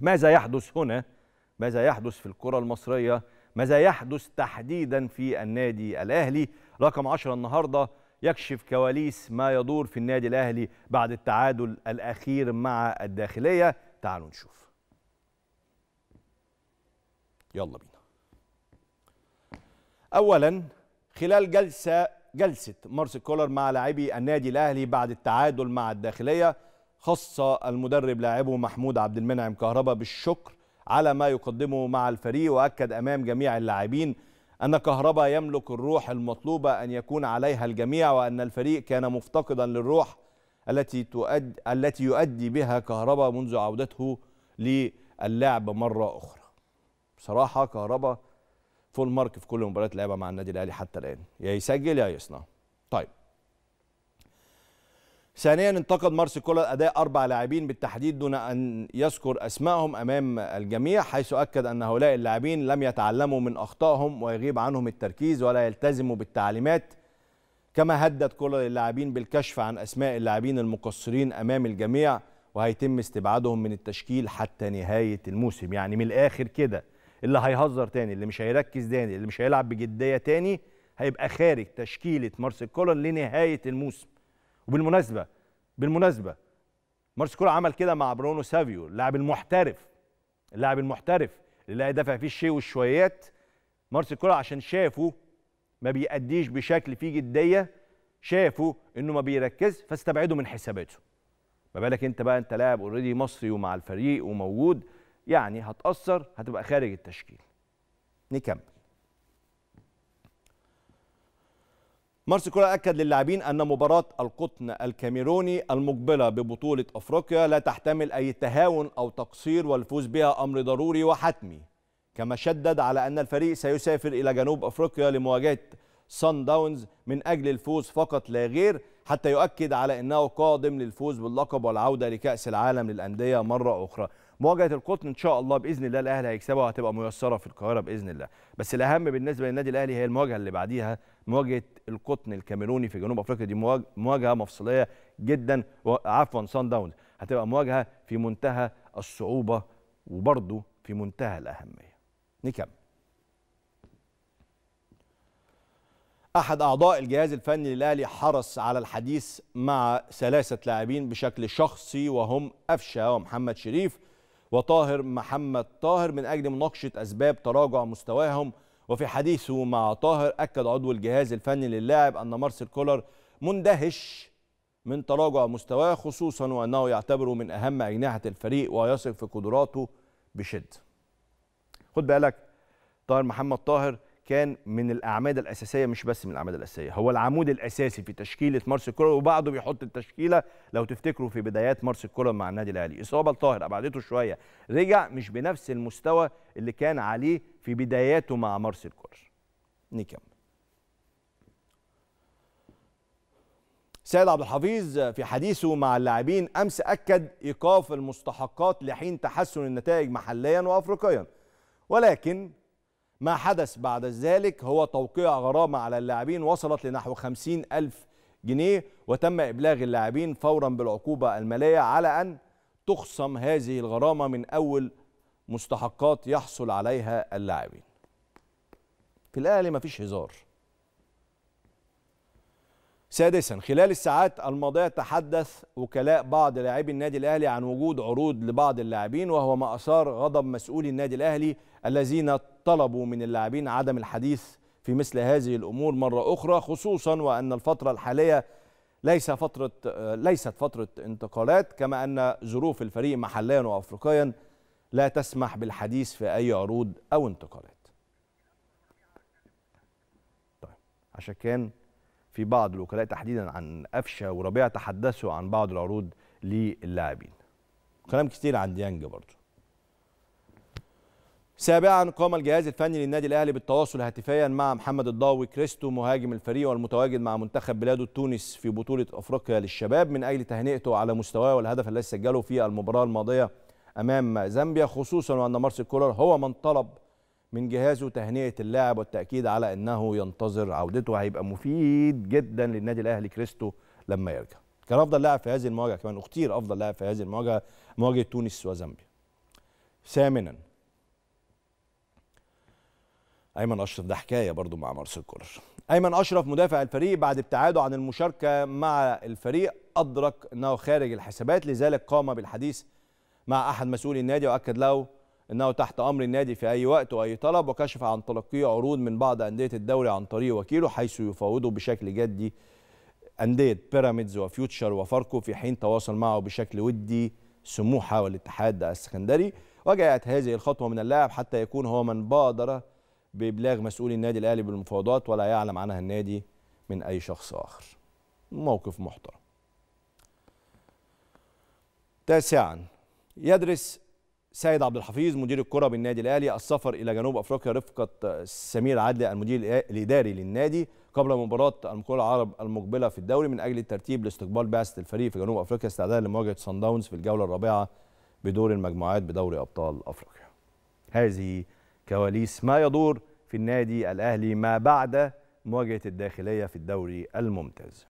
ماذا يحدث هنا ماذا يحدث في الكرة المصرية ماذا يحدث تحديدا في النادي الأهلي رقم 10 النهاردة يكشف كواليس ما يدور في النادي الأهلي بعد التعادل الأخير مع الداخلية تعالوا نشوف يلا بينا أولا خلال جلسة جلسة مارس كولر مع لاعبي النادي الأهلي بعد التعادل مع الداخلية خص المدرب لاعبه محمود عبد المنعم كهربا بالشكر على ما يقدمه مع الفريق واكد امام جميع اللاعبين ان كهربا يملك الروح المطلوبه ان يكون عليها الجميع وان الفريق كان مفتقدا للروح التي تؤدي التي يؤدي بها كهربا منذ عودته للعب مره اخرى. بصراحه كهربا فول مارك في كل مباريات لعبها مع النادي الاهلي حتى الان يا يسجل يا يصنع. طيب ثانيا انتقد مارسي كولر اداء اربع لاعبين بالتحديد دون ان يذكر اسمائهم امام الجميع حيث اكد ان هؤلاء اللاعبين لم يتعلموا من اخطائهم ويغيب عنهم التركيز ولا يلتزموا بالتعليمات كما هدد كولر اللاعبين بالكشف عن اسماء اللاعبين المقصرين امام الجميع وهيتم استبعادهم من التشكيل حتى نهايه الموسم يعني من الاخر كده اللي هيهزر تاني اللي مش هيركز تاني اللي مش هيلعب بجديه تاني هيبقى خارج تشكيله مارسيل كولر لنهايه الموسم وبالمناسبه بالمناسبه كولر عمل كده مع برونو سافيو اللاعب المحترف اللاعب المحترف اللي لا يدافع فيه الشيء والشويات كولر عشان شافه ما بيأديش بشكل فيه جديه شافوا انه ما بيركز فاستبعدوا من حساباته ما بالك انت بقى انت لاعب اوريدي مصري ومع الفريق وموجود يعني هتأثر هتبقى خارج التشكيل نكمل مارس كولر أكد للاعبين أن مباراة القطن الكاميروني المقبلة ببطولة أفريقيا لا تحتمل أي تهاون أو تقصير والفوز بها أمر ضروري وحتمي كما شدد على أن الفريق سيسافر إلى جنوب أفريقيا لمواجهة سان داونز من أجل الفوز فقط لا غير حتى يؤكد على أنه قادم للفوز باللقب والعودة لكأس العالم للأندية مرة أخرى مواجهه القطن ان شاء الله باذن الله الاهلي هيكسبها وهتبقى ميسره في القاهره باذن الله بس الاهم بالنسبه للنادي الاهلي هي المواجهه اللي بعديها مواجهه القطن الكاميروني في جنوب افريقيا دي مواجهه مفصليه جدا عفوا سان داونز هتبقى مواجهه في منتهى الصعوبه وبرضه في منتهى الاهميه نكمل احد اعضاء الجهاز الفني للاهلي حرص على الحديث مع ثلاثه لاعبين بشكل شخصي وهم قفشه ومحمد شريف وطاهر محمد طاهر من أجل مناقشة أسباب تراجع مستواهم وفي حديثه مع طاهر أكد عضو الجهاز الفني للاعب أن مارسيل كولر مندهش من تراجع مستواه خصوصا وأنه يعتبره من أهم أجنحة الفريق ويثق في قدراته بشدة خد بالك طاهر محمد طاهر كان من الاعمده الاساسيه مش بس من الاعمده الاساسيه هو العمود الاساسي في تشكيله مارس الكولر وبعده بيحط التشكيله لو تفتكروا في بدايات مارس الكولر مع النادي الاهلي اصابه لطاهر ابعدته شويه رجع مش بنفس المستوى اللي كان عليه في بداياته مع مارس الكولر نكمل سيد عبد الحفيظ في حديثه مع اللاعبين امس اكد ايقاف المستحقات لحين تحسن النتائج محليا وافريقيا ولكن ما حدث بعد ذلك هو توقيع غرامة على اللاعبين وصلت لنحو 50 ألف جنيه وتم إبلاغ اللاعبين فورا بالعقوبة المالية على أن تخصم هذه الغرامة من أول مستحقات يحصل عليها اللاعبين في الأهلي مفيش هزار سادسا خلال الساعات الماضية تحدث وكلاء بعض لاعبي النادي الأهلي عن وجود عروض لبعض اللاعبين وهو ما أثار غضب مسؤولي النادي الأهلي الذين طلبوا من اللاعبين عدم الحديث في مثل هذه الأمور مرة أخرى خصوصا وأن الفترة الحالية ليس فترة ليست فترة انتقالات كما أن ظروف الفريق محليا وأفريقيا لا تسمح بالحديث في أي عروض أو انتقالات. طيب عشان كان في بعض الوكلاء تحديدا عن قفشه وربيع تحدثوا عن بعض العروض للاعبين كلام كتير عن ديانج برضه سابعا قام الجهاز الفني للنادي الاهلي بالتواصل هاتفيا مع محمد الضاوي كريستو مهاجم الفريق والمتواجد مع منتخب بلاده تونس في بطوله افريقيا للشباب من اجل تهنئته على مستواه والهدف الذي سجله في المباراه الماضيه امام زامبيا خصوصا وان مارسيل كولر هو من طلب من جهازه تهنئه اللاعب والتاكيد على انه ينتظر عودته هيبقى مفيد جدا للنادي الاهلي كريستو لما يرجع كان افضل لاعب في هذه المواجهه كمان اختير افضل لاعب في هذه المواجهه مواجهه تونس وزامبيا ثامنا ايمن اشرف ده حكايه برضو مع مارسيل كولر ايمن اشرف مدافع الفريق بعد ابتعاده عن المشاركه مع الفريق ادرك انه خارج الحسابات لذلك قام بالحديث مع احد مسؤولي النادي واكد له انه تحت امر النادي في اي وقت واي طلب وكشف عن تلقي عروض من بعض انديه الدوري عن طريق وكيله حيث يفاوضه بشكل جدي انديه بيراميدز وفيوتشر وفاركو في حين تواصل معه بشكل ودي سموحه والاتحاد السكندري وجاءت هذه الخطوه من اللاعب حتى يكون هو من بادر بابلاغ مسؤولي النادي الاهلي بالمفاوضات ولا يعلم عنها النادي من اي شخص اخر موقف محترم تاسعا يدرس سيد عبد الحفيظ مدير الكرة بالنادي الأهلي السفر إلى جنوب أفريقيا رفقة سمير عدلي المدير الإداري للنادي قبل مباراة الكرة العرب المقبلة في الدوري من أجل الترتيب لاستقبال بعثة الفريق في جنوب أفريقيا استعدادا لمواجهة صن داونز في الجولة الرابعة بدور المجموعات بدوري أبطال أفريقيا. هذه كواليس ما يدور في النادي الأهلي ما بعد مواجهة الداخلية في الدوري الممتاز.